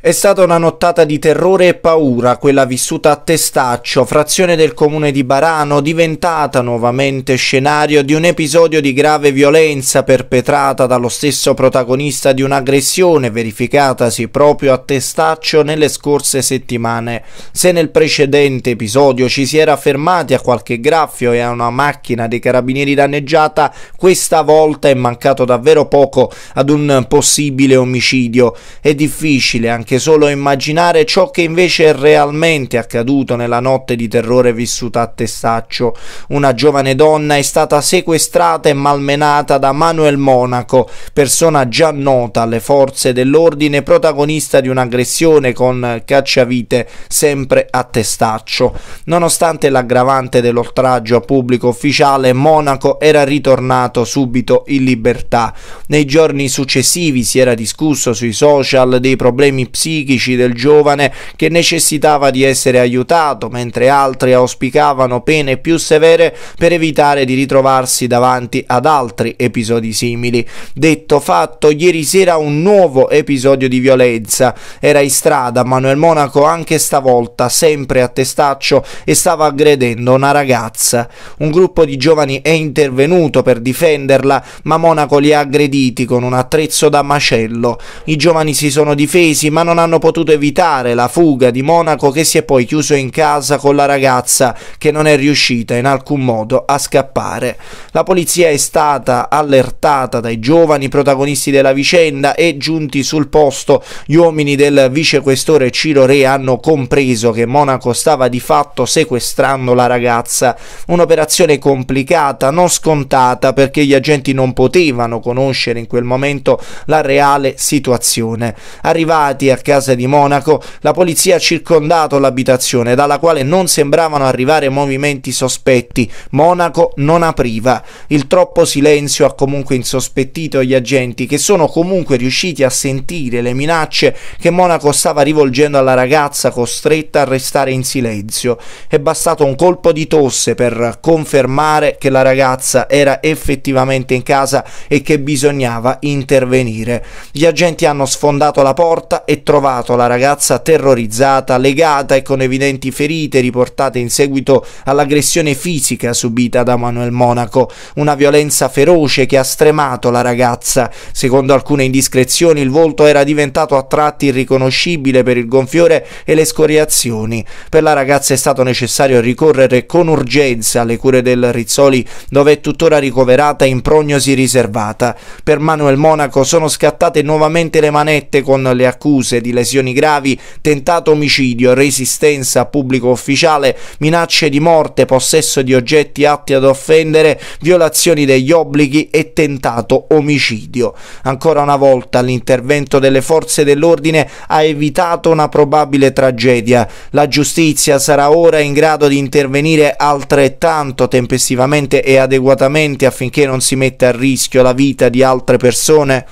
È stata una nottata di terrore e paura quella vissuta a Testaccio, frazione del comune di Barano, diventata nuovamente scenario di un episodio di grave violenza perpetrata dallo stesso protagonista di un'aggressione verificatasi proprio a Testaccio nelle scorse settimane. Se nel precedente episodio ci si era fermati a qualche graffio e a una macchina dei carabinieri danneggiata, questa volta è mancato davvero poco ad un possibile omicidio. È difficile anche anche solo immaginare ciò che invece è realmente accaduto nella notte di terrore vissuta a Testaccio. Una giovane donna è stata sequestrata e malmenata da Manuel Monaco, persona già nota alle forze dell'ordine, protagonista di un'aggressione con cacciavite sempre a Testaccio. Nonostante l'aggravante dell'oltraggio a pubblico ufficiale, Monaco era ritornato subito in libertà. Nei giorni successivi si era discusso sui social dei problemi psichici del giovane che necessitava di essere aiutato, mentre altri auspicavano pene più severe per evitare di ritrovarsi davanti ad altri episodi simili. Detto fatto, ieri sera un nuovo episodio di violenza. Era in strada Manuel Monaco anche stavolta, sempre a testaccio, e stava aggredendo una ragazza. Un gruppo di giovani è intervenuto per difenderla, ma Monaco li ha aggrediti con un attrezzo da macello. I giovani si sono difesi, ma non hanno potuto evitare la fuga di Monaco che si è poi chiuso in casa con la ragazza che non è riuscita in alcun modo a scappare. La polizia è stata allertata dai giovani protagonisti della vicenda e giunti sul posto gli uomini del vicequestore Ciro Re hanno compreso che Monaco stava di fatto sequestrando la ragazza. Un'operazione complicata, non scontata perché gli agenti non potevano conoscere in quel momento la reale situazione. Arrivati a Casa di Monaco, la polizia ha circondato l'abitazione, dalla quale non sembravano arrivare movimenti sospetti. Monaco non apriva. Il troppo silenzio ha comunque insospettito gli agenti, che sono comunque riusciti a sentire le minacce che Monaco stava rivolgendo alla ragazza costretta a restare in silenzio. È bastato un colpo di tosse per confermare che la ragazza era effettivamente in casa e che bisognava intervenire. Gli agenti hanno sfondato la porta e trovato la ragazza terrorizzata, legata e con evidenti ferite riportate in seguito all'aggressione fisica subita da Manuel Monaco, una violenza feroce che ha stremato la ragazza. Secondo alcune indiscrezioni il volto era diventato a tratti irriconoscibile per il gonfiore e le scoriazioni. Per la ragazza è stato necessario ricorrere con urgenza alle cure del Rizzoli dove è tuttora ricoverata in prognosi riservata. Per Manuel Monaco sono scattate nuovamente le manette con le accuse accuse di lesioni gravi, tentato omicidio, resistenza a pubblico ufficiale, minacce di morte, possesso di oggetti atti ad offendere, violazioni degli obblighi e tentato omicidio. Ancora una volta l'intervento delle forze dell'ordine ha evitato una probabile tragedia. La giustizia sarà ora in grado di intervenire altrettanto tempestivamente e adeguatamente affinché non si metta a rischio la vita di altre persone?